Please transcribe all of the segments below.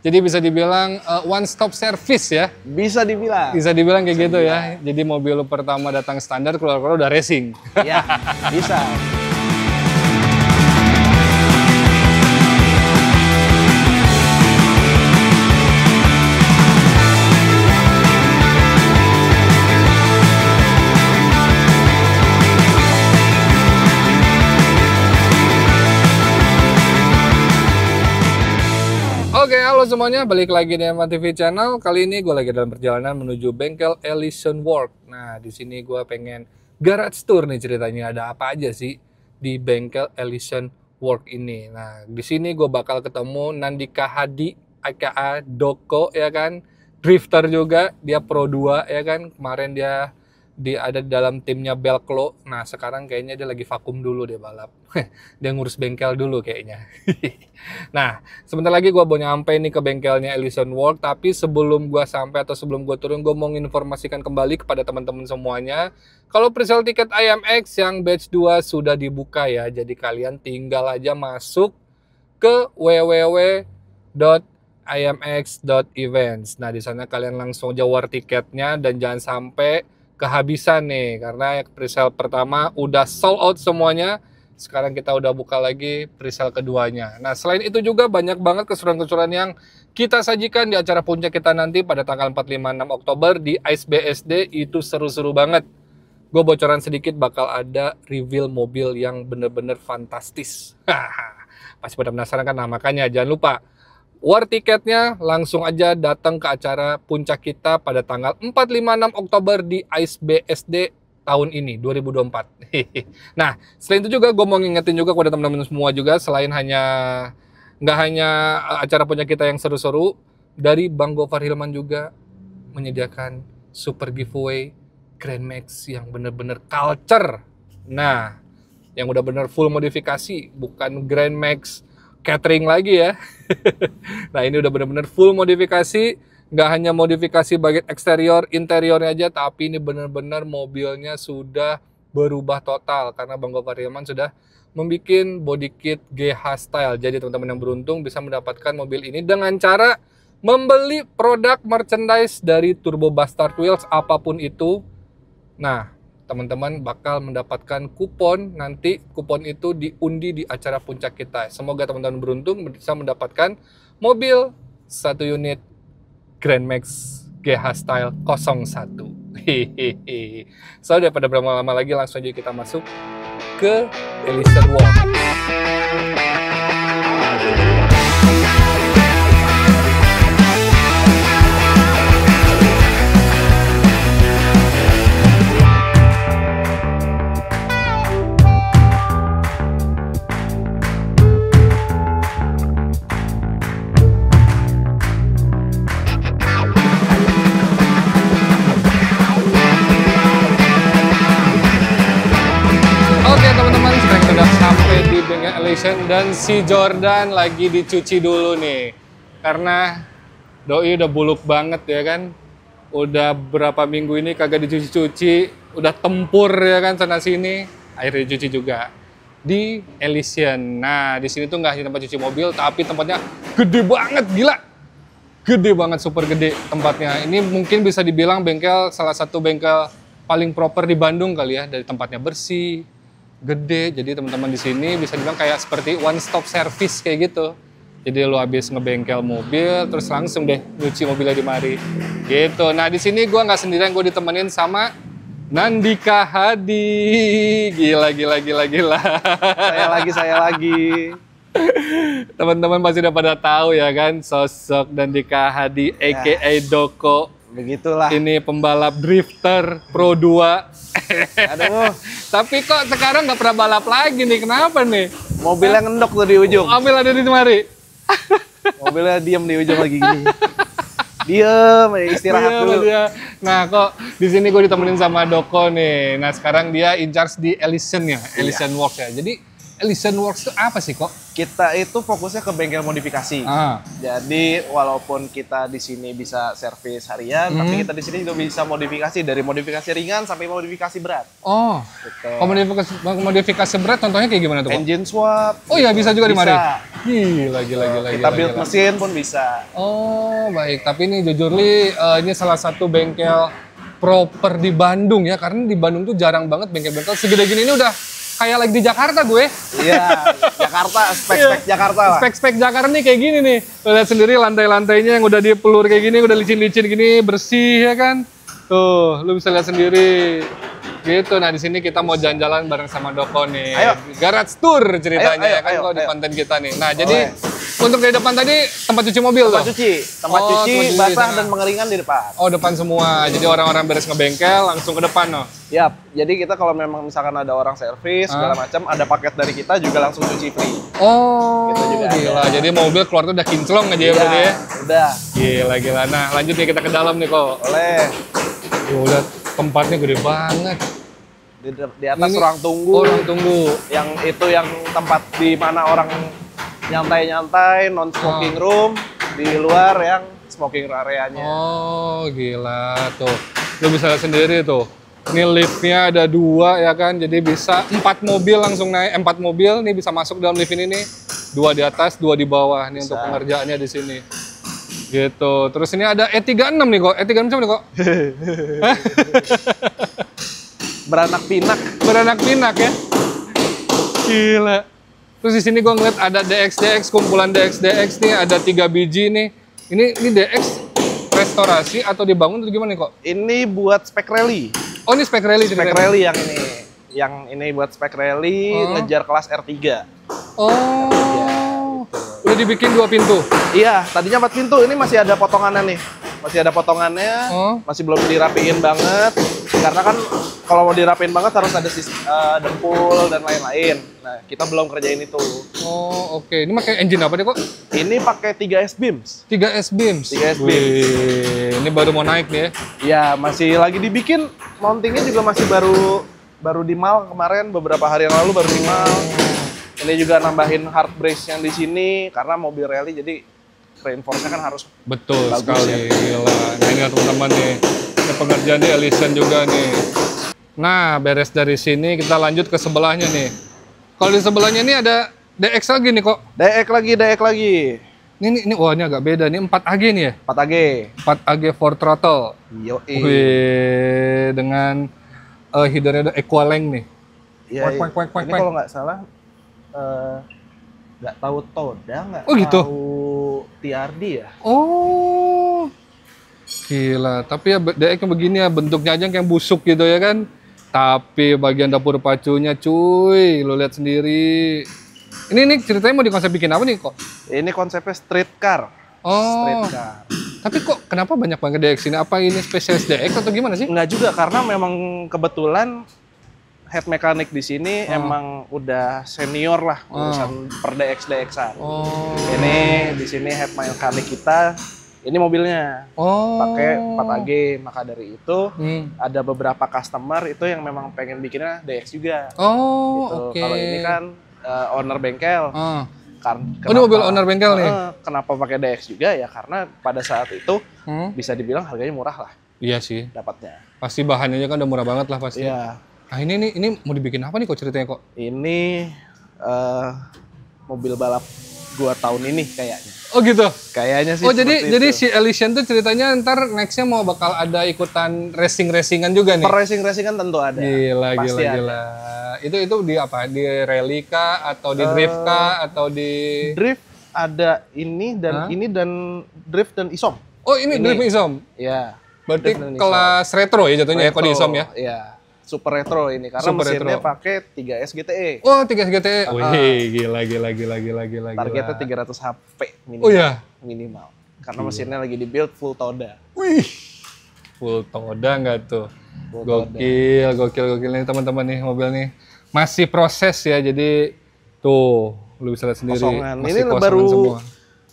Jadi bisa dibilang uh, one stop service ya. Bisa dibilang. Bisa dibilang kayak bisa gitu ya. dibilang. ya. Jadi mobil pertama datang standar keluar-keluar udah racing. Iya, bisa. semuanya, balik lagi di Eman TV Channel. Kali ini gue lagi dalam perjalanan menuju bengkel Ellison Work. Nah, di sini gue pengen garage tour nih ceritanya. Ada apa aja sih di bengkel Ellison Work ini? Nah, di sini gue bakal ketemu Nandika Hadi, aka Doko, ya kan? Drifter juga, dia Pro 2, ya kan? Kemarin dia di ada di dalam timnya Belklo. Nah, sekarang kayaknya dia lagi vakum dulu dia balap. dia ngurus bengkel dulu kayaknya. nah, sebentar lagi gue mau nyampe nih ke bengkelnya Ellison World. Tapi sebelum gue sampai atau sebelum gue turun, gue mau informasikan kembali kepada teman-teman semuanya. Kalau presale tiket IMX yang batch 2 sudah dibuka ya. Jadi kalian tinggal aja masuk ke www imx.events. Nah, di sana kalian langsung jawab tiketnya dan jangan sampai kehabisan nih karena ya presale pertama udah sold out semuanya. Sekarang kita udah buka lagi presale keduanya. Nah, selain itu juga banyak banget keseruan-keseruan yang kita sajikan di acara puncak kita nanti pada tanggal 4 5 6 Oktober di Ice BSD itu seru-seru banget. Gue bocoran sedikit bakal ada reveal mobil yang bener-bener fantastis. Pasti pada penasaran kan? Nah, makanya jangan lupa War tiketnya langsung aja datang ke acara puncak kita pada tanggal 4-5-6 Oktober di Ice BSD tahun ini 2024. nah, selain itu juga gue mau ngingetin juga kepada teman-teman semua juga selain hanya nggak hanya acara punya kita yang seru-seru dari Bang Gofar Hilman juga menyediakan super giveaway Grand Max yang bener-bener culture. Nah, yang udah bener full modifikasi bukan Grand Max catering lagi ya. nah ini udah bener-bener full modifikasi, nggak hanya modifikasi bagian eksterior, interiornya aja, tapi ini bener-bener mobilnya sudah berubah total karena Bang Gopar Hilman sudah membuat body kit GH style. Jadi teman-teman yang beruntung bisa mendapatkan mobil ini dengan cara membeli produk merchandise dari Turbo Bastard Wheels apapun itu. Nah, teman-teman bakal mendapatkan kupon nanti kupon itu diundi di acara puncak kita. Semoga teman-teman beruntung bisa mendapatkan mobil satu unit Grand Max GH Style 01. Hehehe. So daripada berlama-lama lagi langsung aja kita masuk ke Elixir World. ya teman-teman, sekarang sudah sampai di Bengkel Elysian dan si Jordan lagi dicuci dulu nih. Karena doi udah buluk banget ya kan. Udah berapa minggu ini kagak dicuci-cuci, udah tempur ya kan sana sini, akhirnya dicuci juga di Elysian. Nah, di sini tuh nggak hanya tempat cuci mobil, tapi tempatnya gede banget, gila. Gede banget, super gede tempatnya. Ini mungkin bisa dibilang bengkel salah satu bengkel paling proper di Bandung kali ya, dari tempatnya bersih, gede. Jadi teman-teman di sini bisa dibilang kayak seperti one stop service kayak gitu. Jadi lu habis ngebengkel mobil, terus langsung deh nyuci mobilnya di mari. Gitu. Nah di sini gue nggak sendirian, gue ditemenin sama Nandika Hadi. Gila, gila, gila, gila. Saya lagi, saya lagi. Teman-teman pasti udah pada tahu ya kan, sosok Nandika Hadi, yes. Ya. aka Doko Begitulah. Ini pembalap drifter Pro 2. Aduh. Tapi kok sekarang nggak pernah balap lagi nih? Kenapa nih? Mobilnya eh, ngendok tuh di ujung. Mobil ada di mari. Mobilnya diam di ujung lagi gini. Diem, eh, istirahat diem, dulu. Dia. Nah, kok di sini gue ditemenin sama Doko nih. Nah, sekarang dia in charge di Ellison ya, Ellison iya. Works ya. Jadi Listen Works itu apa sih kok? Kita itu fokusnya ke bengkel modifikasi. Ah. Jadi walaupun kita di sini bisa servis harian, hmm. tapi kita di sini juga bisa modifikasi dari modifikasi ringan sampai modifikasi berat. Oh. Gitu. modifikasi, modifikasi berat contohnya kayak gimana tuh? Engine swap. Oh iya gitu. bisa juga di mari. Gila lagi lagi Kita build mesin pun bisa. Oh, baik. Tapi ini jujur uh, ini salah satu bengkel proper di Bandung ya karena di Bandung tuh jarang banget bengkel-bengkel segede gini ini udah kayak lagi di Jakarta gue. Iya, Jakarta, spek-spek iya. Jakarta lah. Spek-spek Jakarta nih kayak gini nih. Lo lihat sendiri lantai-lantainya yang udah dipelur kayak gini, udah licin-licin gini, bersih ya kan. Tuh, lu bisa lihat sendiri. Gitu. Nah, di sini kita mau jalan-jalan bareng sama Doko nih. Ayo. Garage Tour ceritanya ayo, ayo, ya kan kalau di konten kita nih. Nah, jadi untuk di depan tadi tempat cuci mobil tempat oh, cuci, tempat cuci basah dan pengeringan di depan. Oh depan semua, jadi orang-orang beres ngebengkel langsung ke depan loh. Yap, jadi kita kalau memang misalkan ada orang servis segala macam, ada paket dari kita juga langsung cuci free. Oh, gitu juga gila. Jadi mobil keluar tuh udah kinclong aja ya, iya, berarti ya? Udah. Gila gila. Nah lanjut nih kita ke dalam nih kok. Boleh. Tuh udah tempatnya gede banget di, di atas ini, ruang tunggu. Oh, ruang tunggu. Yang itu yang tempat di mana orang nyantai-nyantai non smoking oh. Ah. room di luar yang smoking areanya. Oh gila tuh, lu bisa lihat sendiri tuh. Ini liftnya ada dua ya kan, jadi bisa empat mobil langsung naik, eh, empat mobil nih bisa masuk dalam lift ini nih. Dua di atas, dua di bawah nih untuk pengerjaannya di sini. Gitu. Terus ini ada E36 nih kok. E36 nih kok. Beranak pinak. Beranak pinak ya. Gila. Terus di sini gue ngeliat ada DX-DX, kumpulan DX-DX nih, ada tiga biji nih. Ini ini DX restorasi atau dibangun atau gimana nih kok? Ini buat spek rally. Oh ini spek rally Spek rally yang ini. Yang ini buat spek rally, oh. ngejar kelas R3. Oh. r Udah dibikin dua pintu? Iya, tadinya empat pintu, ini masih ada potongannya nih. Masih ada potongannya, oh. masih belum dirapiin banget karena kan kalau mau dirapin banget harus ada sis, uh, eh, dempul dan lain-lain. Nah, kita belum kerjain itu. Oh, oke. Okay. Ini pakai engine apa nih, kok? Ini pakai 3S Beams. 3S Beams. 3S Beams. Wih, ini baru mau naik nih ya. Iya, masih lagi dibikin. Mountingnya juga masih baru baru di mal kemarin beberapa hari yang lalu baru di mal. Ini juga nambahin hard brace yang di sini karena mobil rally jadi reinforce-nya kan harus betul bagus sekali ya. gila. Nah, ini teman-teman nih ada pengerjaan di Elisen juga nih nah beres dari sini kita lanjut ke sebelahnya nih kalau di sebelahnya ini ada DX lagi nih kok DX lagi DX lagi ini, ini, ini wah ini agak beda nih 4 AG nih ya 4 AG 4 AG 4 throttle iya dengan uh, eh, hidernya ada equaleng nih Iya, iya. ini kalau nggak salah eh, nggak uh, tahu Toda nggak oh, gitu? tahu TRD ya. Oh, Gila, tapi ya DX kayak begini ya bentuknya aja yang busuk gitu ya kan. Tapi bagian dapur pacunya cuy, lo lihat sendiri. Ini nih ceritanya mau dikonsep bikin apa nih kok? Ini konsepnya street car. Oh. Street car. Tapi kok kenapa banyak banget DX ini? Apa ini spesialis DX atau gimana sih? Enggak juga karena memang kebetulan head mechanic di sini oh. emang udah senior lah ah. urusan oh. per DX DX-an. Oh. Ini di sini head mechanic kita ini mobilnya oh. pakai 4 AG maka dari itu hmm. ada beberapa customer itu yang memang pengen bikinnya DX juga oh gitu. okay. kalau ini kan uh, owner bengkel oh. Ah. karena oh, ini mobil owner bengkel nih eh, kenapa pakai DX juga ya karena pada saat itu hmm. bisa dibilang harganya murah lah iya sih dapatnya pasti bahannya kan udah murah banget lah pasti iya. nah ini nih ini mau dibikin apa nih kok ceritanya kok ini uh, mobil balap dua tahun ini kayaknya. Oh gitu. Kayaknya sih. Oh jadi itu. jadi si Elysian tuh ceritanya ntar nextnya mau bakal ada ikutan racing racingan juga nih. Per racing racingan tentu ada. Gila Pasti gila ada. gila. Itu itu di apa? Di rally kah atau di eh, drift kah atau di drift ada ini dan huh? ini dan drift dan isom. Oh ini, ini. Iya. drift isom. Ya. Berarti kelas retro ya jatuhnya retro, ya kalau di isom ya. Iya super retro ini karena super mesinnya pakai 3S GTE. Oh, 3S GTE. Ah. Wih, uh, gila gila gila gila gila. Targetnya 300 HP minimal. Oh iya. Minimal. Karena gila. mesinnya lagi di build full Toda. Wih. Full Toda nggak tuh? Full gokil, toda. gokil, gokil nih teman-teman nih mobil nih. Masih proses ya, jadi tuh lu bisa lihat sendiri. Kosongan. Masih ini baru semua.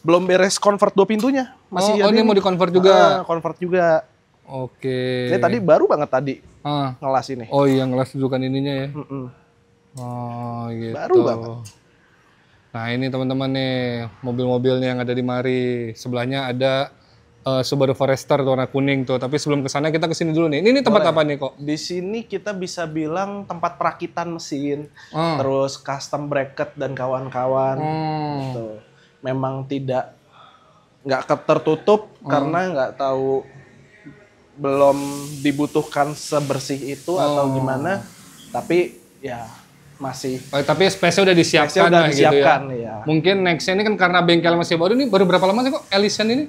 belum beres convert dua pintunya. Masih oh, oh ini mau di convert juga. Uh, convert juga Oke. Ini tadi baru banget tadi ah. ngelas ini. Oh iya ngelas dudukan ininya ya. Mm -mm. Oh gitu. Baru banget. Nah ini teman-teman nih mobil-mobilnya yang ada di mari. Sebelahnya ada uh, Subaru Forester warna kuning tuh. Tapi sebelum ke sana kita ke sini dulu nih. Ini, ini tempat Boleh. apa nih kok? Di sini kita bisa bilang tempat perakitan mesin, ah. terus custom bracket dan kawan-kawan. Hmm. Gitu. Memang tidak nggak tertutup hmm. karena nggak tahu belum dibutuhkan sebersih itu oh. atau gimana tapi ya masih oh, tapi space udah disiapkan udah disiapkan, gitu ya. ya. Mungkin next ini kan karena bengkel masih baru ini baru berapa lama sih kok Ellison ini?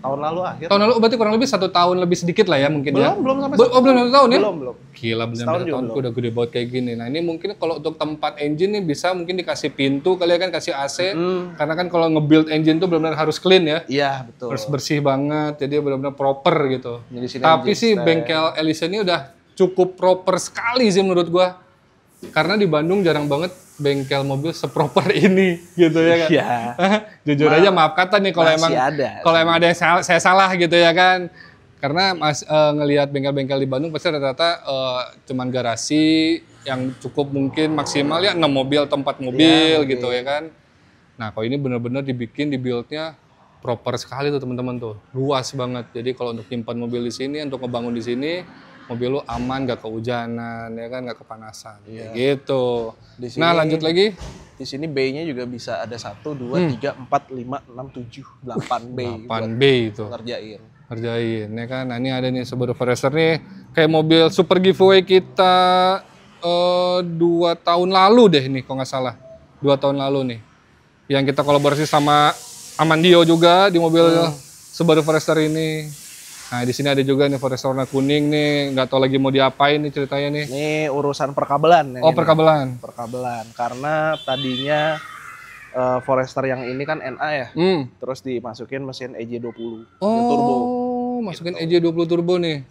tahun lalu akhir. Tahun lalu oh, berarti kurang lebih satu tahun lebih sedikit lah ya mungkin belum, ya. Belum sampai. satu, oh, belum satu tahun ya. Belum belum. Gila benar tahun tahunku udah gede banget kayak gini. Nah ini mungkin kalau untuk tempat engine nih bisa mungkin dikasih pintu kali ya kan kasih AC mm. karena kan kalau nge-build engine tuh benar-benar harus clean ya. Iya betul. Harus bersih banget jadi benar-benar proper gitu. sini Tapi sih style. bengkel Elysian ini udah cukup proper sekali sih menurut gua. Karena di Bandung jarang banget bengkel mobil seproper ini gitu ya kan. Iya. Jujur Ma aja maaf kata nih kalau emang kalau emang ada yang salah, saya salah gitu ya kan. Karena mas e, ngelihat bengkel-bengkel di Bandung pasti rata-rata e, cuman garasi yang cukup mungkin maksimal ya 6 mobil tempat iya, mobil ya, gitu ya kan. Nah, kalau ini benar-benar dibikin di build-nya proper sekali tuh teman-teman tuh. Luas banget. Jadi kalau untuk nyimpan mobil di sini, untuk ngebangun di sini mobil lu aman gak kehujanan ya kan gak kepanasan iya. gitu di nah, sini, nah lanjut lagi di sini B-nya juga bisa ada satu dua hmm. tiga empat lima enam tujuh delapan B delapan B itu ngerjain ngerjain ya kan nah ini ada nih Subaru Forester nih kayak mobil super giveaway kita uh, dua tahun lalu deh nih kalau nggak salah dua tahun lalu nih yang kita kolaborasi sama Amandio juga di mobil hmm. Subaru Forester ini Nah, di sini ada juga nih forest warna kuning nih, nggak tahu lagi mau diapain nih ceritanya nih. Ini urusan perkabelan. Ya, oh, ini. perkabelan. Perkabelan, karena tadinya uh, Forester yang ini kan NA ya, hmm. terus dimasukin mesin EJ20 oh, turbo. Oh, masukin gitu. EJ20 turbo nih.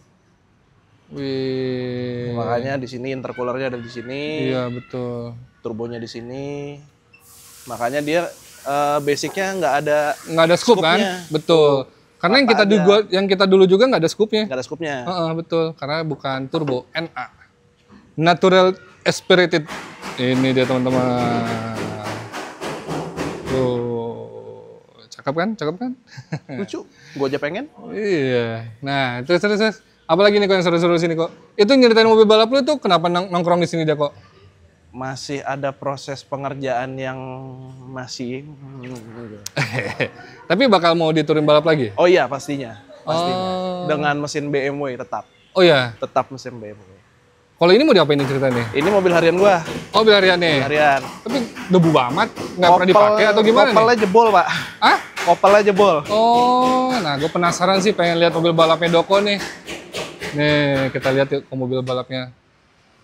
Wih. Makanya di sini intercoolernya ada di sini. Iya betul. Turbonya di sini. Makanya dia uh, basicnya nggak ada nggak ada scoop kan? Betul. betul karena Apa yang kita dulu yang kita dulu juga nggak ada scoopnya. Nggak ada scoopnya. Uh -uh, betul, karena bukan turbo NA, natural aspirated. Ini dia teman-teman. Tuh, cakep kan? Cakep kan? Lucu, gua aja pengen. iya. Nah, terus terus, terus. apalagi nih kok yang seru-seru sini kok? Itu nyeritain mobil balap lu tuh kenapa nongkrong di sini dia kok? masih ada proses pengerjaan yang masih. Tapi bakal mau diturun balap lagi? Oh iya pastinya, pastinya. Oh. Dengan mesin BMW tetap. Oh iya. Tetap mesin BMW. Kalau ini mau diapain nih ceritanya? Ini mobil harian gua. Oh, mobil harian nih. harian. Tapi debu banget, nggak pernah dipakai atau gimana kopelnya jebol, Pak. Ah? Kopelnya jebol. Oh, nah gue penasaran sih pengen lihat mobil balapnya Doko nih. Nih, kita lihat yuk mobil balapnya.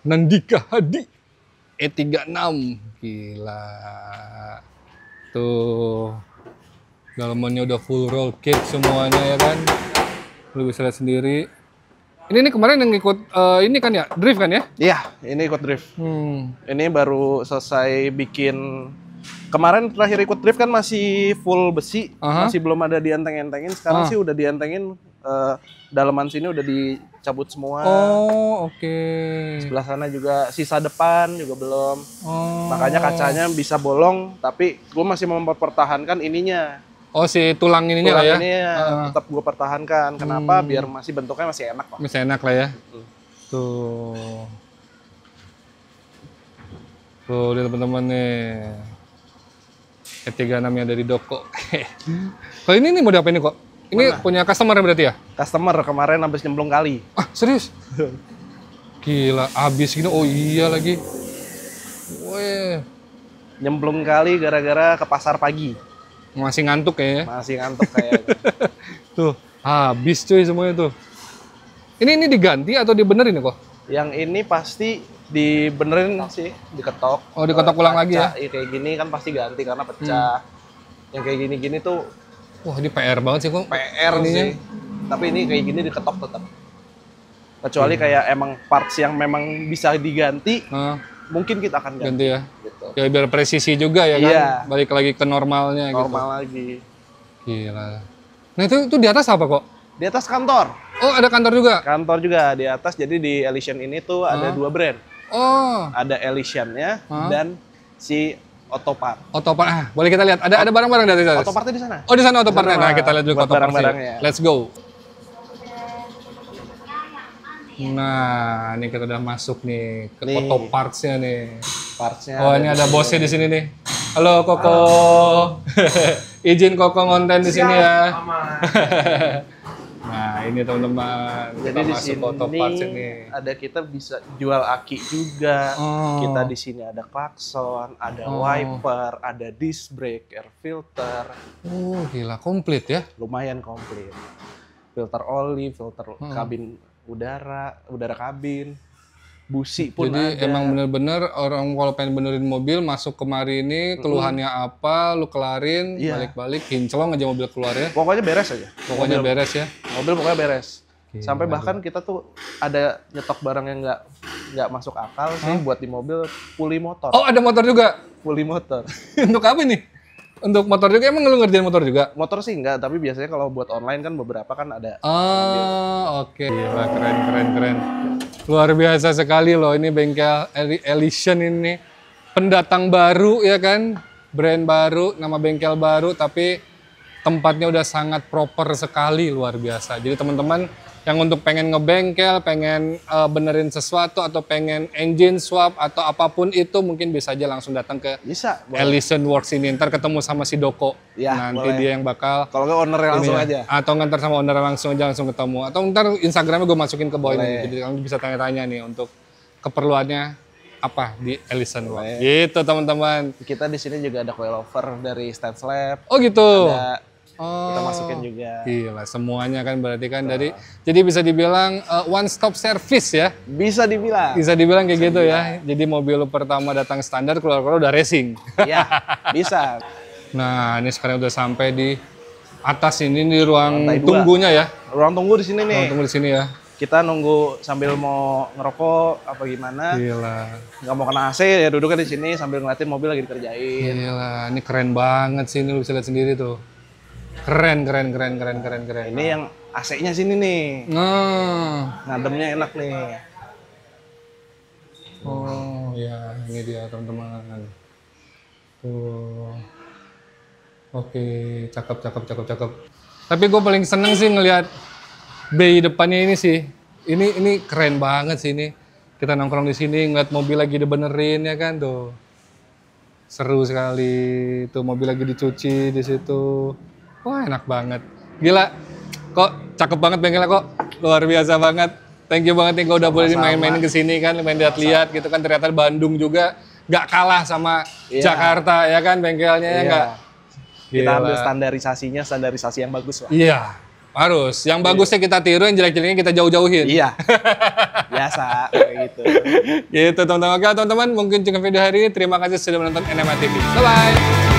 Nandika Hadi. E36 gila tuh dalamannya udah full roll kit semuanya ya kan lu bisa lihat sendiri ini ini kemarin yang ikut uh, ini kan ya drift kan ya iya ini ikut drift hmm. ini baru selesai bikin kemarin terakhir ikut drift kan masih full besi, -huh. masih belum ada dienteng-entengin. Sekarang sih udah dientengin uh, eh, dalaman sini udah dicabut semua. Oh, oke. Okay. Sebelah sana juga sisa depan juga belum. Oh. Makanya kacanya bisa bolong, tapi gue masih mau mempertahankan ininya. Oh, si tulang ininya tulang lah ya. Ininya uh. tetap gue pertahankan. Kenapa? Hmm. Biar masih bentuknya masih enak, Pak. Masih enak lah ya. Tuh. Tuh, lihat teman-teman nih. E36-nya dari Doko. Kalau ini nih mau diapain ini kok? Ini Mana? punya customer berarti ya? Customer kemarin habis nyemplung kali. Ah, serius? Gila, habis gini. Oh iya lagi. Weh. Nyemplung kali gara-gara ke pasar pagi. Masih ngantuk ya? Masih ngantuk kayaknya. tuh, habis cuy semuanya tuh. Ini ini diganti atau dibenerin nih ya kok? Yang ini pasti dibenerin sih diketok oh diketok ulang lagi ya? ya kayak gini kan pasti ganti karena pecah hmm. yang kayak gini gini tuh wah ini PR banget sih kok PR ini sih tapi ini kayak gini diketok tetap kecuali hmm. kayak emang parts yang memang bisa diganti hmm. mungkin kita akan ganti, ganti ya gitu. ya biar presisi juga ya kan? iya. kan balik lagi ke normalnya gitu. normal gitu. lagi gila nah itu itu di atas apa kok di atas kantor Oh, ada kantor juga? Kantor juga di atas. Jadi di Elysian ini tuh hmm. ada dua brand. Oh. Ada Elysian-nya huh? dan si Otopart. Otopart. Ah, boleh kita lihat. Ada ada barang-barang dari sana. Otopart di sana. Oh, di sana otopartnya. Nah, kita lihat dulu juga otopartnya. Let's go. Nah, ini kita udah masuk nih ke nih. Auto Parts-nya nih. parts Oh, ini ada bosnya di sini nih. Halo Koko. Halo. Izin Koko ngonten di sini ya. ini teman-teman. Jadi kita di masuk sini parts ini. Ada kita bisa jual aki juga. Oh. Kita di sini ada klakson, ada oh. wiper, ada disc brake, air filter. Oh, gila komplit ya. Lumayan komplit. Filter oli, filter hmm. kabin udara, udara kabin busi pun Jadi ada. emang bener-bener orang kalau pengen benerin mobil masuk kemari ini keluhannya apa, lu kelarin, yeah. balik-balik, kinclong aja mobil keluarnya. Pokoknya beres aja. Pokoknya mobil, beres ya. Mobil pokoknya beres. Sampai bahkan kita tuh ada nyetok barang yang nggak nggak masuk akal sih huh? buat di mobil puli motor. Oh ada motor juga? Puli motor. Untuk apa nih? Untuk motor juga emang lu ngerjain motor juga? Motor sih enggak, tapi biasanya kalau buat online kan beberapa kan ada. Ah, oke. Okay. keren keren keren. Luar biasa sekali loh ini bengkel Elision ini. Pendatang baru ya kan, brand baru, nama bengkel baru, tapi tempatnya udah sangat proper sekali, luar biasa. Jadi teman-teman yang untuk pengen ngebengkel, pengen uh, benerin sesuatu atau pengen engine swap atau apapun itu mungkin bisa aja langsung datang ke bisa, Ellison Works ini ntar ketemu sama si Doko. Ya, Nanti boleh. dia yang bakal kalau nggak owner langsung ya. aja. Atau ngantar sama owner langsung aja langsung ketemu atau ntar Instagramnya gue masukin ke bawah ini jadi kamu bisa tanya-tanya nih untuk keperluannya apa di Ellison Works. Gitu teman-teman. Kita di sini juga ada coilover dari Stance Lab. Oh gitu. Ada Oh. Kita masukin juga. Gila, semuanya kan berarti kan nah. dari jadi bisa dibilang uh, one stop service ya. Bisa dibilang. Bisa dibilang kayak bisa gitu ya? dibilang. ya. Jadi mobil lu pertama datang standar keluar-keluar udah racing. Iya, bisa. Nah, ini sekarang udah sampai di atas ini di ruang tunggunya ya. Ruang tunggu di sini nih. Ruang tunggu di sini ya kita nunggu sambil mau ngerokok apa gimana. Gila. Nggak mau kena AC ya duduknya di sini sambil ngeliatin mobil lagi dikerjain. Gila, ini keren banget sih ini lu bisa lihat sendiri tuh. Keren, keren, keren, keren, keren, keren. Ini yang AC-nya sini nih. Nah, ngademnya enak nih. Oh, ya, ini dia teman-teman. Tuh. Oke, cakep, cakep, cakep, cakep. Tapi gue paling seneng sih ngelihat bay depannya ini sih. Ini ini keren banget sih ini. Kita nongkrong di sini ngeliat mobil lagi dibenerin ya kan tuh. Seru sekali. Tuh mobil lagi dicuci di situ. Wah enak banget. Gila, kok cakep banget bengkelnya kok. Luar biasa banget. Thank you banget nih kok udah boleh main-main ke sini kan, main lihat-lihat gitu kan. Ternyata Bandung juga nggak kalah sama yeah. Jakarta ya kan bengkelnya yeah. ya iya. nggak. Kita ambil standarisasinya, standarisasi yang bagus lah. Iya, yeah. harus. Yang iya. bagusnya kita tiru, yang jelek-jeleknya kita jauh-jauhin. Iya. Yeah. Biasa kayak gitu. gitu teman-teman. Oke teman-teman, mungkin cukup video hari ini. Terima kasih sudah menonton NMA TV. Bye-bye.